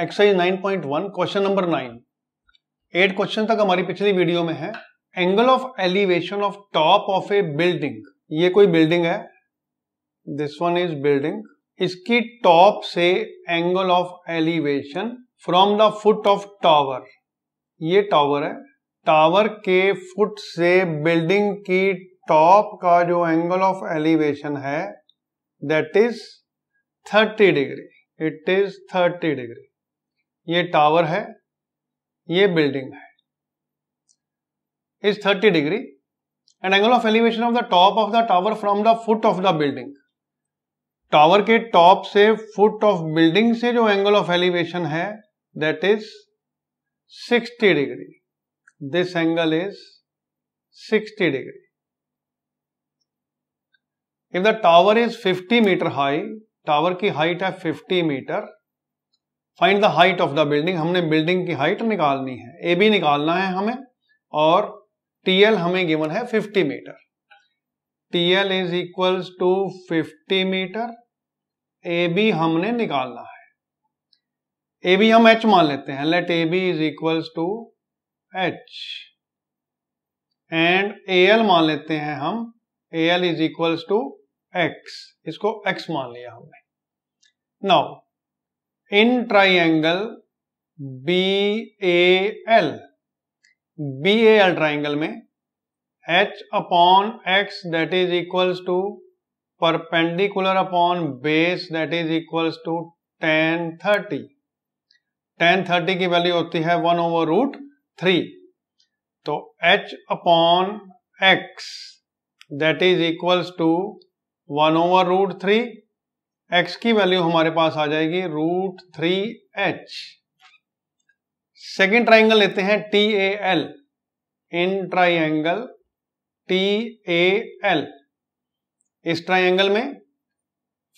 Exercise 9.1 question number 9 eight question तक हमारी पिछली वीडियो में है angle of elevation of top of a building ये कोई बिल्डिंग है दिस वन इज बिल्डिंग इसकी टॉप से angle of elevation from the foot of tower ये टावर है टावर के फुट से बिल्डिंग की टॉप का जो एंगल ऑफ एलिवेशन है that is 30 degree it is 30 degree ये टावर है ये बिल्डिंग है is 30 degree and angle of elevation of the top of the tower from the foot of the building tower के top से foot of building से जो angle of elevation है that is 60 degree this angle is 60 degree if the tower is 50 metre high tower की height है 50 metre find the height of the building हमने building की height निकालनी है ए बी निकालना है हमें और टी एल हमें गिवन है 50 metre T L is equals to 50 metre A B हमने निकालना है ए बी हम एच मान लेते हैं let A B is equals to H and A L मान लेते हैं हम A L is equals to x इसको एक्स मान लिया हमने now in triangle B A L B A L triangle में H upon x that is equals to perpendicular upon base that is equals to tan thirty tan thirty की value होती है one over root three तो H upon x that is equals to one over root three x की value हमारे पास आ जाएगी root three H second triangle लेते हैं T A L in triangle T A L इस ट्राइंगल में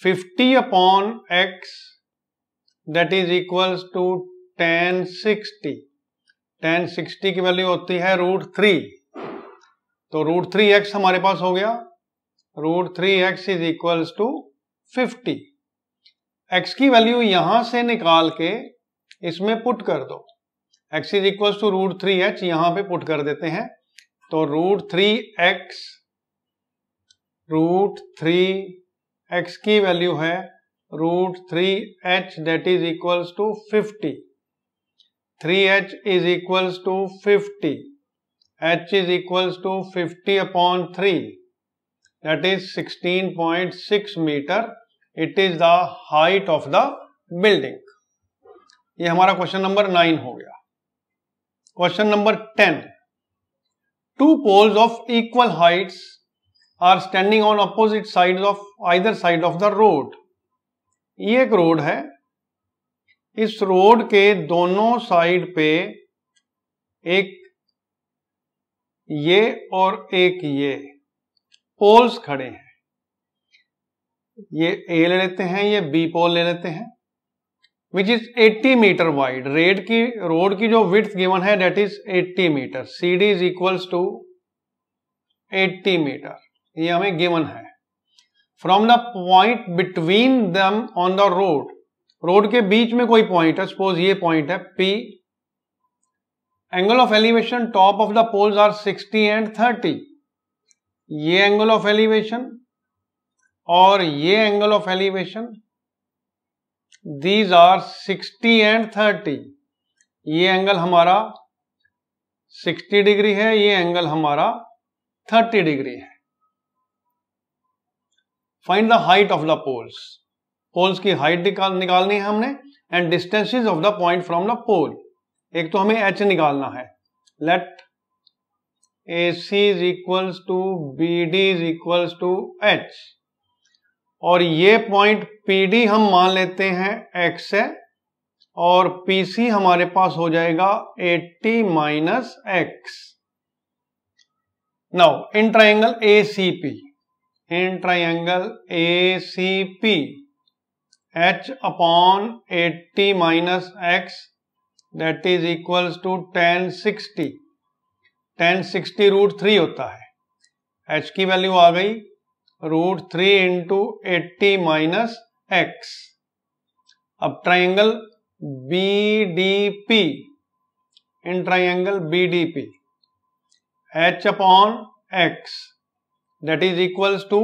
50 upon x that is equals to tan sixty tan sixty की वैल्यू होती है रूट थ्री तो रूट थ्री एक्स हमारे पास हो गया root three x is equals to fifty x की वैल्यू यहां से निकाल के इसमें पुट कर दो x is equal to root three H यहां पे पुट कर देते हैं तो root three x root three x की वैल्यू है root three H that is equal to fifty three H is equal to fifty H is equal to fifty upon three that is 16.6 metre it is the height of the building ये हमारा question number nine हो गया question number ten two poles of equal heights are standing on opposite side of either side of the road ये एक road है इस road के दोनों साइड पे एक ये और एक ये पोल्स खड़े हैं ये ए ले लेते हैं ये बी पोल ले लेते हैं which is 80 metre wide road की रोड की जो विथ गिवन है that is 80 metre C D is equals to 80 metre ये हमें गिवन है from the point between them on the road road के बीच में कोई पॉइंट है सपोज ये पॉइंट है P angle of elevation top of the poles are 60 and ये एंगल ऑफ एलिवेशन और ये angle of elevation these are 60 and 30 ये एंगल हमारा 60 डिग्री है ये एंगल हमारा 30 डिग्री है find the height of the poles poles की हाइट निकालनी है हमने and distances of the point from the pole एक तो हमें एच निकालना है let A C is equal to B D is equal to H और ये पॉइंट पी डी हम मान लेते हैं एक्स है और पी सी हमारे पास हो जाएगा eighty minus x now in triangle A C P in triangle A C P h upon eighty minus x that is equal to tan sixty tan sixty root three होता है h की value आ गई root three into eighty minus x अब triangle B D P in triangle B D P h upon x is equals to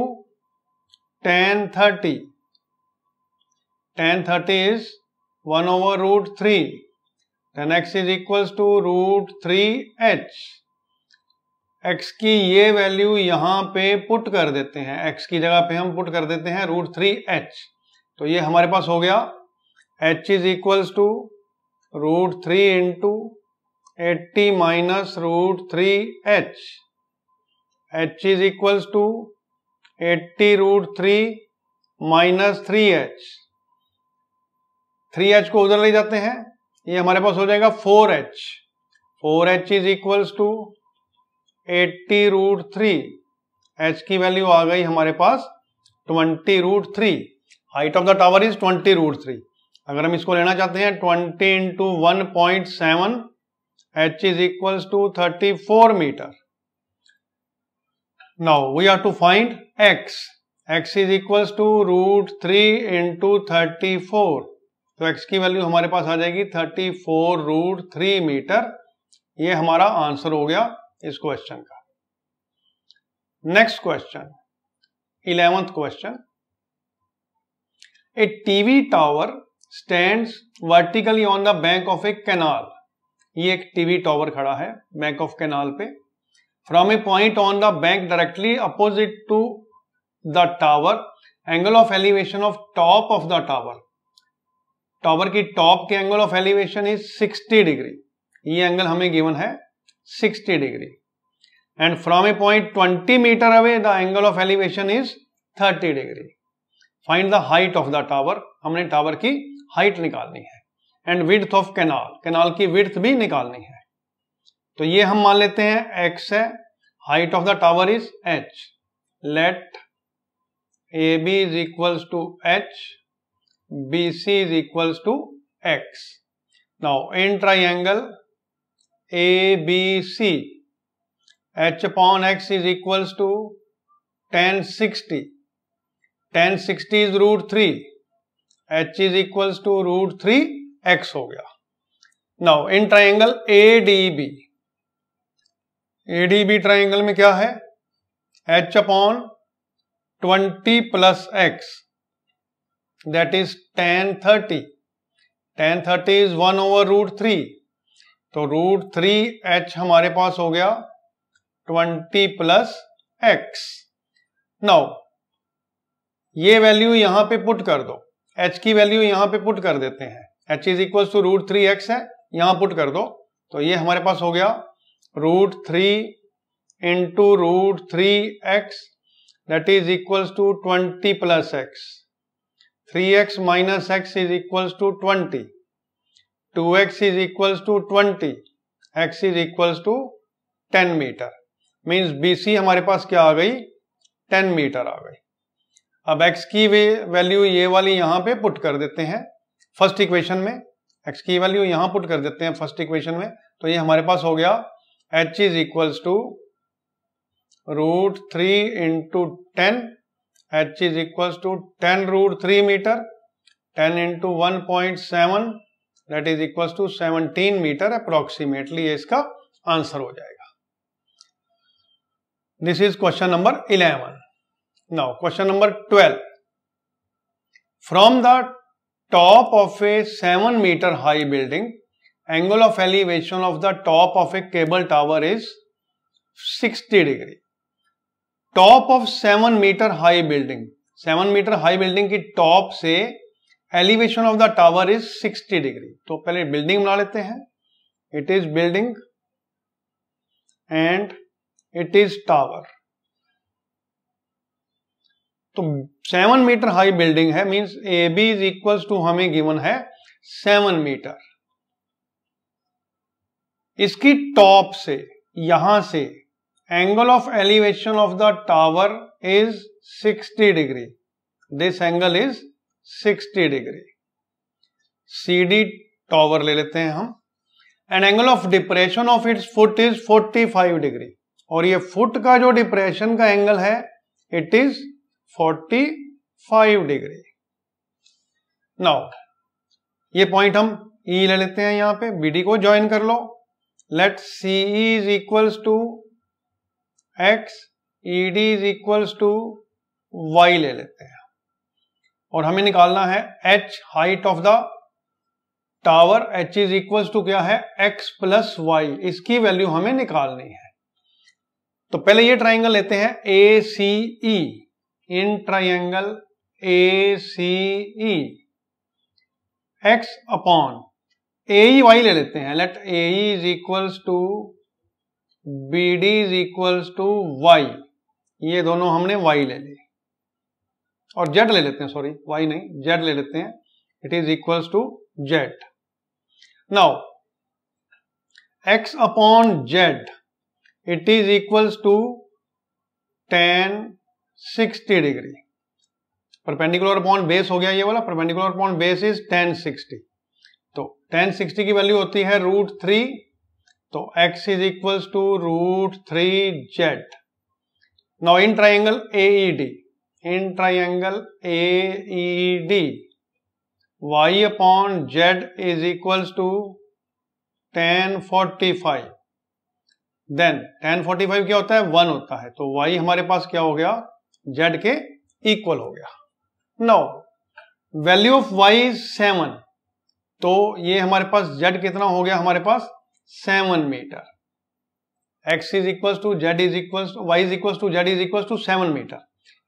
tan thirty tan thirty is one over root three then x is equals to root three h x की ये value यहाँ पे put कर देते हैं x की जगह पे हम पुट कर देते हैं रूट थ्री एच तो ये हमारे पास हो गया h is equals to root three into eighty minus root three h h is equals to eighty root three minus three h three h को उधर ले जाते हैं ये हमारे पास हो जाएगा four h four h is equals to eighty root three h की वैल्यू आ गई हमारे पास twenty root three height of the tower is twenty root three अगर हम इसको लेना चाहते हैं twenty into one point seven h is equals to thirty four meter now we are to find x x is equal to root three into thirty four तो x की value हमारे पास आ जाएगी thirty four root three metre ये हमारा answer हो गया इस क्वेश्चन का next question eleventh question a TV tower stands vertically on the bank of a canal ये एक टीवी टावर खड़ा है बैंक ऑफ कैनाल पे from a point on the bank directly opposite to the tower angle of elevation of top of the tower tower की top के angle of elevation is 60 degree ये angle हमें given है 60 degree and from a point 20 meter away the angle of elevation is 30 degree find the height of the tower humne tower ki height nikalni hai and width of canal canal ki width bhi nikalni hai to ye hum maan lete hain x hai height of the tower is h let ab is equals to h bc is equals to x now in triangle A B C H upon x is equals to tan sixty tan sixty is root three H is equals to root three x हो गया now in triangle A D B A D B triangle में क्या है h upon twenty plus x that is tan thirty tan thirty is one over root three तो root three h हमारे पास हो गया ट्वेंटी प्लस एक्स नौ ये value यहां पे पुट कर दो एच की वैल्यू यहां पे पुट कर देते हैं h is equal to root three x है यहां पुट कर दो तो ये हमारे पास हो गया root three into root three x that is equal to twenty plus x three x minus x is equal to twenty two x is equals to twenty x is equals to ten meter means B हमारे पास क्या आ गई ten metre आ गई अब x की value ये वाली यहां पे पुट कर देते हैं फर्स्ट इक्वेशन में एक्स की वैल्यू यहाँ पुट कर देते हैं फर्स्ट इक्वेशन में तो ये हमारे पास हो गया h is equals to root three into ten h is equals to ten root three meter ten into one point seven that is equal to 17 meter approximately ये इसका आंसर हो जाएगा this is question number 11 now question number 12 from the top of a 7 meter high building angle of elevation of the top of a cable tower is 60 degree top of 7 meter high building 7 meter high building की top से elevation of the tower is 60 degree तो पहले building बना लेते हैं it is building and it is tower तो seven meter high building है means A B is equal to हमें गिवन है सेवन मीटर इसकी टॉप से यहां से angle of elevation of the tower is 60 degree this angle is 60 degree C D tower ले लेते हैं हम and angle of depression of its foot is 45 degree और ये फुट का जो डिप्रेशन का एंगल है इट इज 45 डिग्री नाउ ये पॉइंट हम ई e ले लेते हैं यहां पे बी डी को ज्वाइन कर लो let C is equals to x E D is equals to y ले लेते हैं और हमें निकालना है h height of the tower h is equal to क्या है एक्स प्लस वाई इसकी वैल्यू हमें निकालनी है तो पहले ये ट्राइंगल लेते हैं A C E in triangle A C E x upon A y ले लेते हैं let A is equals to B D is equals to y ये दोनों हमने वाई ले ली और जेड ले लेते हैं सॉरी वाई नहीं जेड ले लेते हैं it is equals to z now x upon z it is equals to tan sixty degree perpendicular upon base हो गया ये वाला perpendicular upon base is tan sixty तो टेन सिक्सटी की वैल्यू होती है रूट थ्री तो x is equals to root three z now in triangle D in triangle D y upon z is equal to tan forty five then tan forty five क्या होता है one होता है तो y हमारे पास क्या हो गया जेड के इक्वल हो गया now value of y is seven तो ये हमारे पास जेड कितना हो गया हमारे पास seven meter x is equal to z is equal y is equal to z is equal to seven meter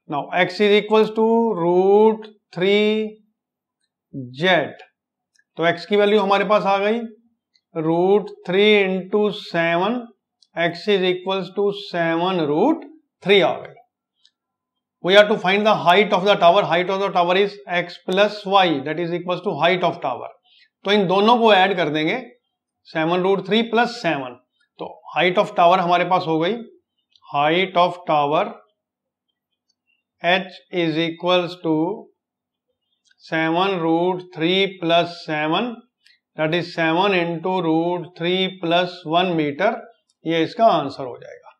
now x is equals to root three z तो x की वैल्यू हमारे पास आ गई root three into seven x is equal to seven root three आ गई we are to find the height of the tower height of the tower is x plus y that is equal to height of tower तो इन दोनों को add कर देंगे seven root three plus seven तो height of tower हमारे पास हो गई height of tower h is equal to seven root three plus seven that is seven into root three plus one meter ये इसका आंसर हो जाएगा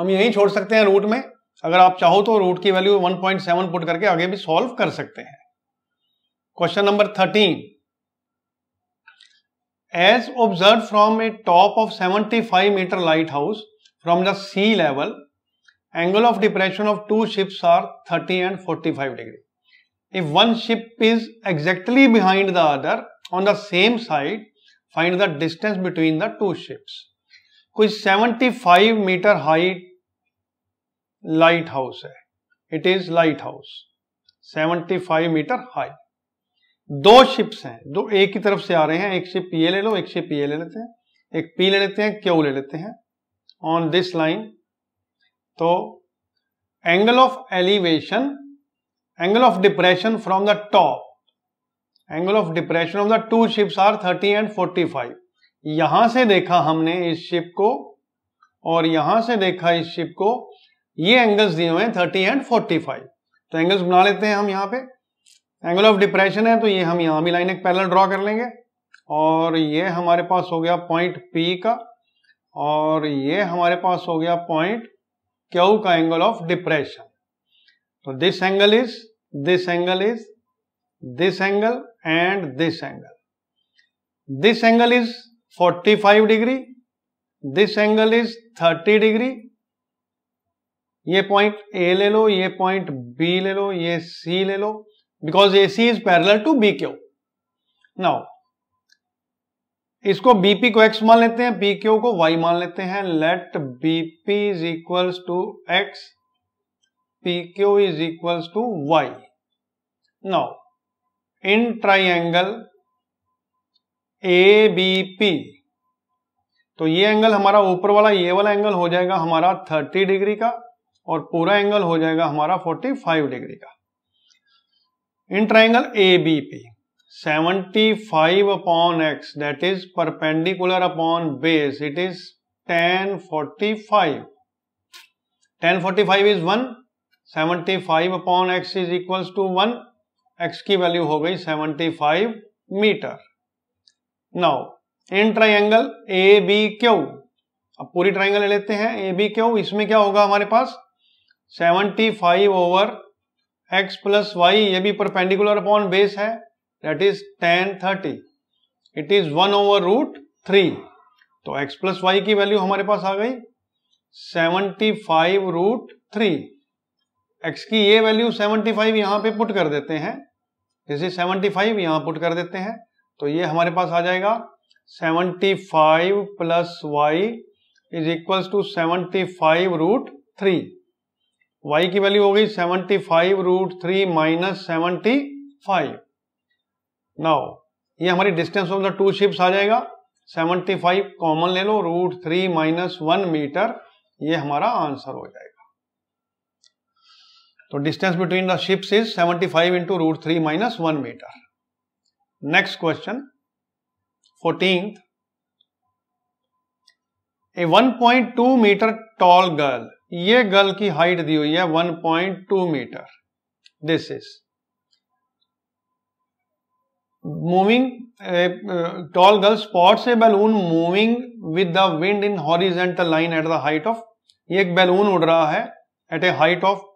हम यही छोड़ सकते हैं रूट में अगर आप चाहो तो रूट की वैल्यू 1.7 पुट करके आगे भी सॉल्व कर सकते हैं question number 13 as observe from a top of 75 meter lighthouse from the sea level angle of depression of two ships are 30 and 45 degree. If one ship is exactly behind the other on the same side, find the distance between the two ships. कोई 75 meter height lighthouse है it is lighthouse 75 meter high दो ships हैं दो एक ही तरफ से आ रहे हैं एक शिप ये ले लो एक शिप ये ले लेते हैं एक पी ले लेते हैं क्यू ले लेते हैं ऑन दिस लाइन तो angle of elevation angle of depression from the top angle of depression of the two ships are 30 and 45 यहां से देखा हमने इस शिप को और यहां से देखा इस शिप को ये एंगल्स दिए हुए हैं 30 एंड 45 तो एंगल्स बना लेते हैं हम यहां पे एंगल ऑफ डिप्रेशन है तो ये हम यहां भी लाइन एक पैरल ड्रॉ कर लेंगे और ये हमारे पास हो गया पॉइंट पी का और ये हमारे पास हो गया पॉइंट क्यू का एंगल ऑफ डिप्रेशन तो this angle is this angle is this angle and this angle this angle is 45 degree this angle is 30 degree ये पॉइंट ए ले लो ये पॉइंट बी ले लो ये सी ले लो because A C is parallel to B Q now इसको बीपी को एक्स मान लेते हैं पी क्यू को वाई मान लेते हैं let BP is equals to x P Q is equals to y now in triangle A B P तो ये एंगल हमारा ऊपर वाला ये वाला एंगल हो जाएगा हमारा 30 डिग्री का और पूरा एंगल हो जाएगा हमारा 45 डिग्री का in triangle A B P seventy five upon x that is perpendicular upon base it is tan forty five tan forty five is one seventy five upon x is equal to one x की value हो गई seventy five meter now in triangle A B Q अब पूरी triangle ले लेते हैं A B Q इसमें क्या होगा हमारे पास seventy five over x plus y ये भी परपेंडिकुलर अपॉन बेस है that is tan thirty it is one over root three तो x प्लस वाई की वैल्यू हमारे पास आ गई seventy five root three x की ये वैल्यू सेवनटी फाइव यहाँ पे पुट कर देते हैं जैसे सेवनटी फाइव यहाँ पुट कर देते हैं तो ये हमारे पास आ जाएगा seventy five plus y is equals to seventy five root three y की वैल्यू हो गई seventy five root three minus seventy five now ये हमारी distance of the two ships आ जाएगा 75 कॉमन ले लो root three minus one meter ये हमारा आंसर हो जाएगा तो distance between the ships is 75 five into root three minus one meter next question fourteen A 1.2 metre tall girl ये गर्ल की हाइट दी हुई है 1.2 metre this is moving tall girl spots a balloon moving with the wind in horizontal line at the height of ये एक balloon उड़ रहा है at a height of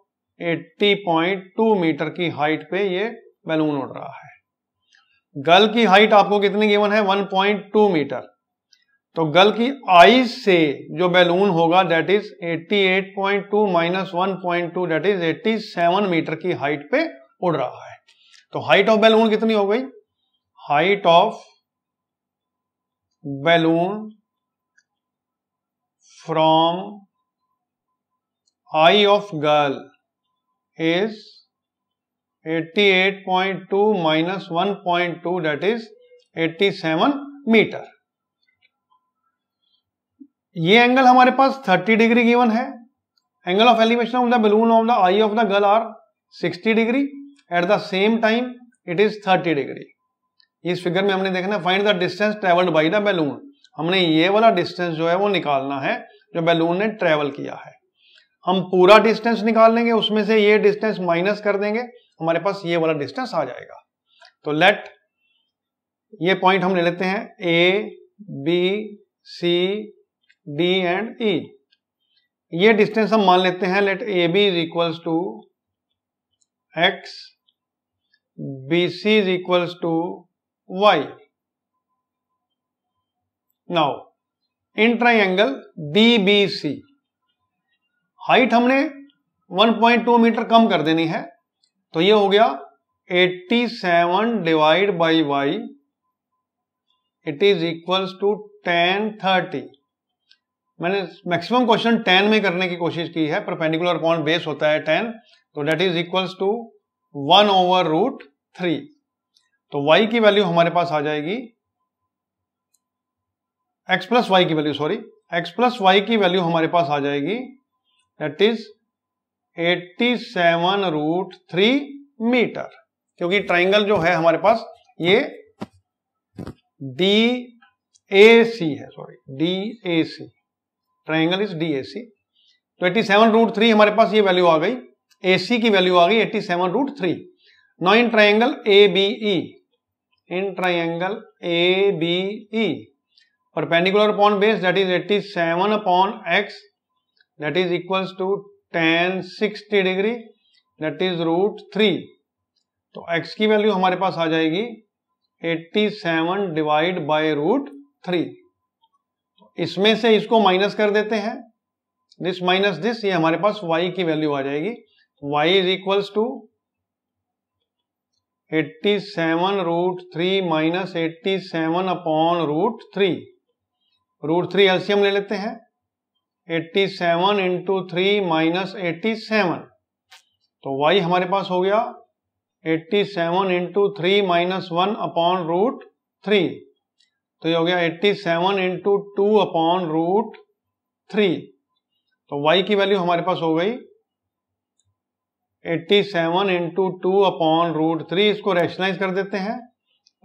80.2 metre की हाइट पे ये बैलून उड़ रहा है गर्ल की हाइट आपको कितनी गिवन है 1.2 मीटर तो गर्ल की आई से जो बैलून होगा that is 88.2 minus two that is eighty metre की हाइट पे उड़ रहा है तो हाइट ऑफ बैलून कितनी हो गई height of balloon from eye of girl is 88.2 minus 1.2 that is 87 metre ये एंगल हमारे पास 30 डिग्री गिवन है angle of elevation of the balloon of the eye of the girl are 60 degree at the same time it is 30 degree इस figure में हमने देखना find the distance travelled by the balloon हमने ये वाला distance जो है वो निकालना है जो बैलून ने ट्रेवल किया है हम पूरा डिस्टेंस निकाल लेंगे उसमें से ये डिस्टेंस माइनस कर देंगे हमारे पास ये वाला डिस्टेंस आ जाएगा तो लेट ये पॉइंट हम ले लेते हैं A B C D and E ये डिस्टेंस हम मान लेते हैं let A B is equals to x B C is equals to y. Now, in triangle DBC, height हमने 1.2 मीटर कम कर देनी है तो ये हो गया 87 divide by y it is equals to tan thirty मैंने मैक्सिमम क्वेश्चन टेन में करने की कोशिश की है परपेंडिकुलर कौन बेस होता है टेन तो that is equals to one over root three तो y की वैल्यू हमारे पास आ जाएगी x प्लस वाई की value sorry x plus y की वैल्यू हमारे पास आ जाएगी that is 87 root three metre क्योंकि ट्राइंगल जो है हमारे पास ये डी ए सी है sorry D A C triangle is D A C तो एट्टी सेवन रूट थ्री हमारे पास ये वैल्यू आ गई ए सी की वैल्यू आ गई eighty seven root three nine triangle A B E in triangle A B E perpendicular upon base that is 87 upon x that is equals to tan sixty degree that is root three तो x की value हमारे पास आ जाएगी 87 divide by root three इसमें से इसको minus कर देते हैं दिस माइनस दिस ये हमारे पास y की वैल्यू आ जाएगी y is equals to eighty seven root three minus eighty seven upon root three root three LCM ले लेते हैं eighty seven into three minus eighty seven तो वाई हमारे पास हो गया eighty seven into three minus one upon root three तो ये हो गया eighty seven into two upon root three तो y की वैल्यू हमारे पास हो गई eighty seven into two upon root three इसको रैशनलाइज कर देते हैं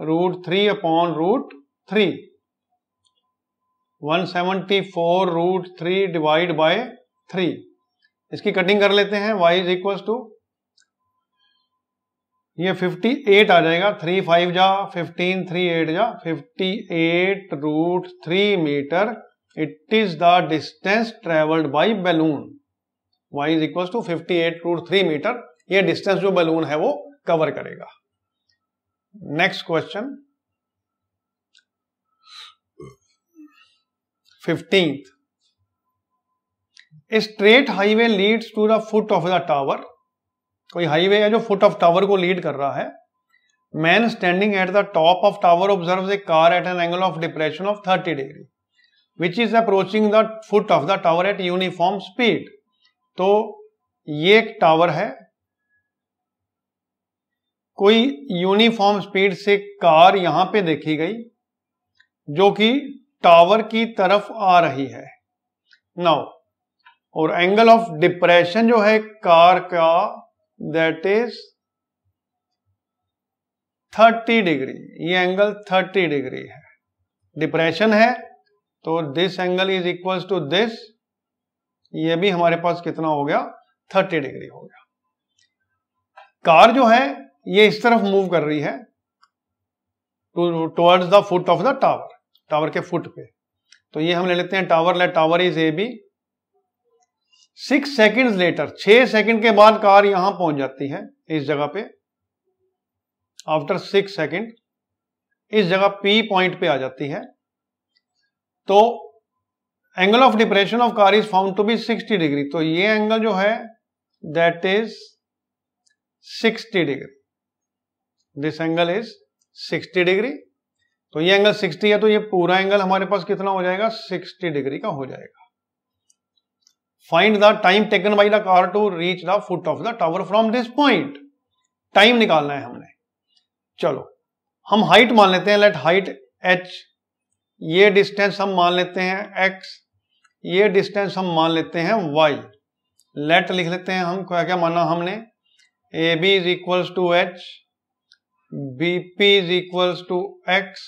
root three upon root three one seventy four root three divide by three इसकी कटिंग कर लेते हैं y इज इक्वल टू ये 58 आ जाएगा थ्री फाइव जा फिफ्टीन थ्री एट जा 58 root three metre it is the distance travelled by balloon y is equal to fifty eight root three metre ये डिस्टेंस जो बलून है वो कवर करेगा next question fifteenth a straight highway leads to the foot of the tower कोई highway है जो foot of tower को lead कर रहा है man standing at the top of tower observe a car at an angle of depression of 30 degree which is approaching the foot of the tower at uniform speed तो ये एक tower है कोई uniform speed से car यहां पे देखी गई जो कि टावर की तरफ आ रही है नाउ और एंगल ऑफ डिप्रेशन जो है कार का दैट इज 30 डिग्री ये एंगल 30 डिग्री है डिप्रेशन है तो this angle is equals to this ये भी हमारे पास कितना हो गया थर्टी डिग्री हो गया कार जो है ये इस तरफ मूव कर रही है to the foot of the tower tower के फुट पे तो ये हम ले लेते हैं टावर ले tower is A B six second later छह सेकेंड के बाद कार यहां पहुंच जाती है इस जगह पे आफ्टर सिक्स सेकेंड इस जगह पी पॉइंट पे आ जाती है तो angle of depression of car is found to be 60 degree तो ये एंगल जो है that is 60 degree this angle is 60 degree तो ये एंगल 60 है तो ये पूरा एंगल हमारे पास कितना हो जाएगा 60 डिग्री का हो जाएगा find the time taken by the car to reach the foot of the tower from this point time निकालना है हमने चलो हम हाइट मान लेते हैं लेट हाइट एच ये डिस्टेंस हम मान लेते हैं एक्स ये डिस्टेंस हम मान लेते हैं वाई लेट लिख लेते हैं हम क्या क्या माना हमने A B is equals to H B P is equals to x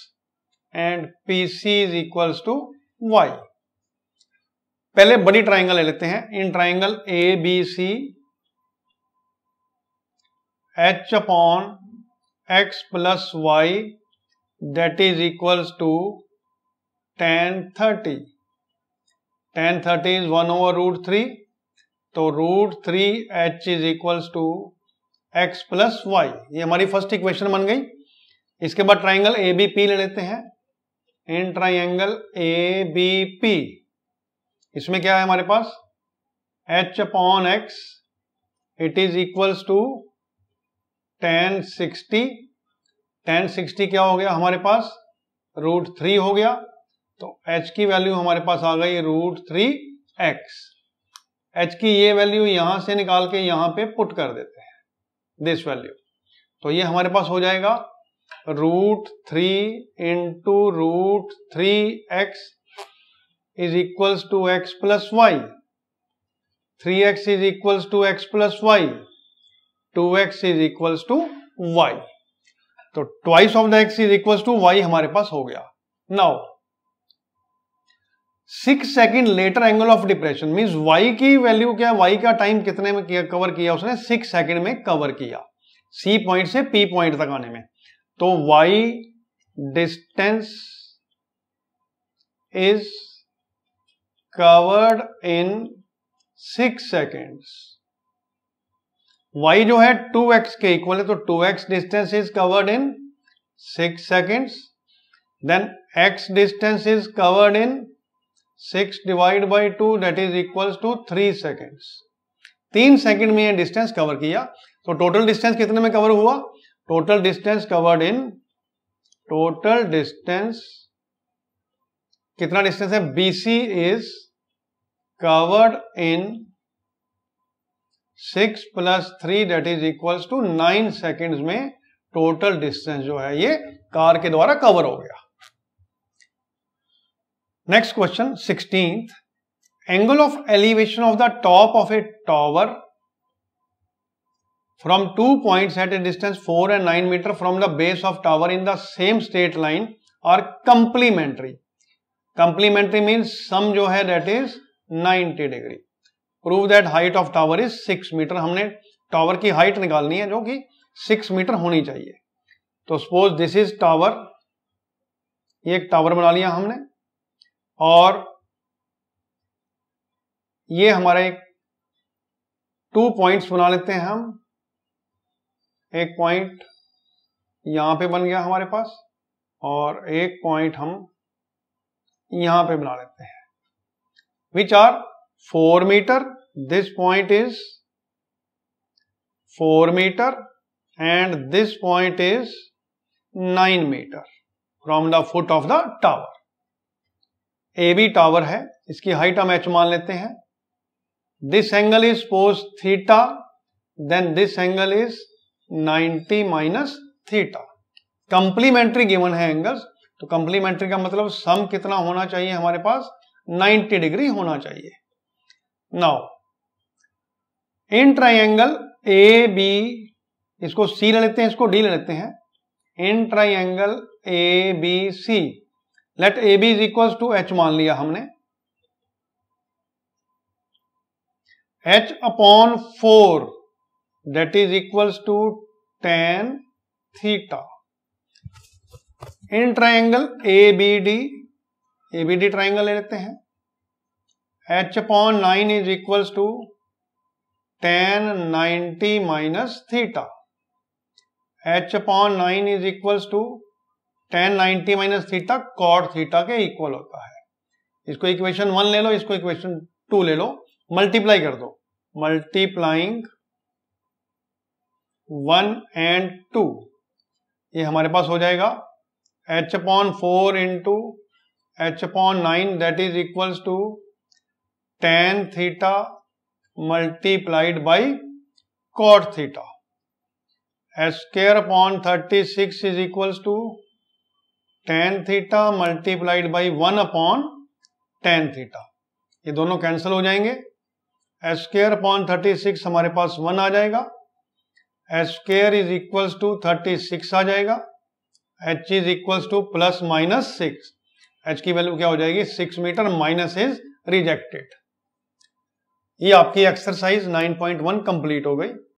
and P C is equals to y पहले बड़ी ट्राइंगल ले लेते हैं in triangle A B C H upon x plus y that is equals to tan thirty tan thirty is one over root three तो root three H is equals to x plus y ये हमारी first equation बन गई इसके बाद triangle A B P ले लेते हैं in triangle A B P इसमें क्या है हमारे पास H upon x it is equals to tan sixty tan sixty क्या हो गया हमारे पास रूट थ्री हो गया तो h की वैल्यू हमारे पास आ गई रूट थ्री एक्स एच की ये वैल्यू यहां से निकाल के यहां पे पुट कर देते हैं दिस वैल्यू तो ये हमारे पास हो जाएगा root three into root three x is equals to x plus y three x is equals to x plus y two x is equals to y तो twice of the x is equals to y हमारे पास हो गया now six second later angle of depression means y की value क्या y का time कितने में किया कवर किया उसने सिक्स सेकेंड में कवर किया सी पॉइंट से पी पॉइंट तक आने में तो y distance is covered in six seconds y जो है टू एक्स के इक्वल है तो two x distance is covered in six seconds then x distance is covered in six divide by two that is equal to three seconds तीन second में यह distance cover किया तो टोटल डिस्टेंस कितने में कवर हुआ total distance covered in total distance कितना distance है BC is covered in six plus three that is equal to nine seconds में टोटल डिस्टेंस जो है ये कार के द्वारा कवर हो गया next question sixteenth angle of elevation of the top of a tower from two point at a distance four and nine metre from the base of tower in the same straight line are complementary complementary mean sum जो है that is 90 degree prove that height of tower is six metre हमने tower की height निकालनी है जो कि six metre होनी चाहिए तो सपोज दिस इज टावर ये एक टावर बना लिया हमने और ये हमारे टू पॉइंट्स बना लेते हैं हम एक पॉइंट यहां पे बन गया हमारे पास और एक पॉइंट हम यहां पे बना लेते हैं which are four metre this point is four metre and this point is nine metre from the foot of the tower A B tower है इसकी हाइट हम एच मान लेते हैं this angle is pose theta then this angle is 90 minus theta complementary given है angles तो complementary का मतलब सम कितना होना चाहिए हमारे पास 90 डिग्री होना चाहिए now in triangle A B इसको सी ले लेते हैं इसको डी ले लेते हैं in triangle A B C let A B is equal to H मान लिया हमने H upon four that is equals to tan theta in triangle A B D A B D triangle ले लेते हैं H upon nine is equals to tan ninety minus theta H upon nine is equals to tan ninety minus theta cot theta के equal होता है इसको equation one ले लो इसको equation two ले लो मल्टीप्लाई कर दो मल्टीप्लाइंग वन एंड टू ये हमारे पास हो जाएगा H upon four into H upon nine that is equals to tan theta multiplied by cot theta S square upon thirty six is equals to tan theta multiplied by one upon tan theta ये दोनों cancel हो जाएंगे एस्केयर upon thirty six हमारे पास one आ जाएगा S square is equals to thirty six आ जाएगा H is equals to plus minus six H की वैल्यू क्या हो जाएगी six metre minus is rejected ये आपकी एक्सरसाइज 9.1 कंप्लीट हो गई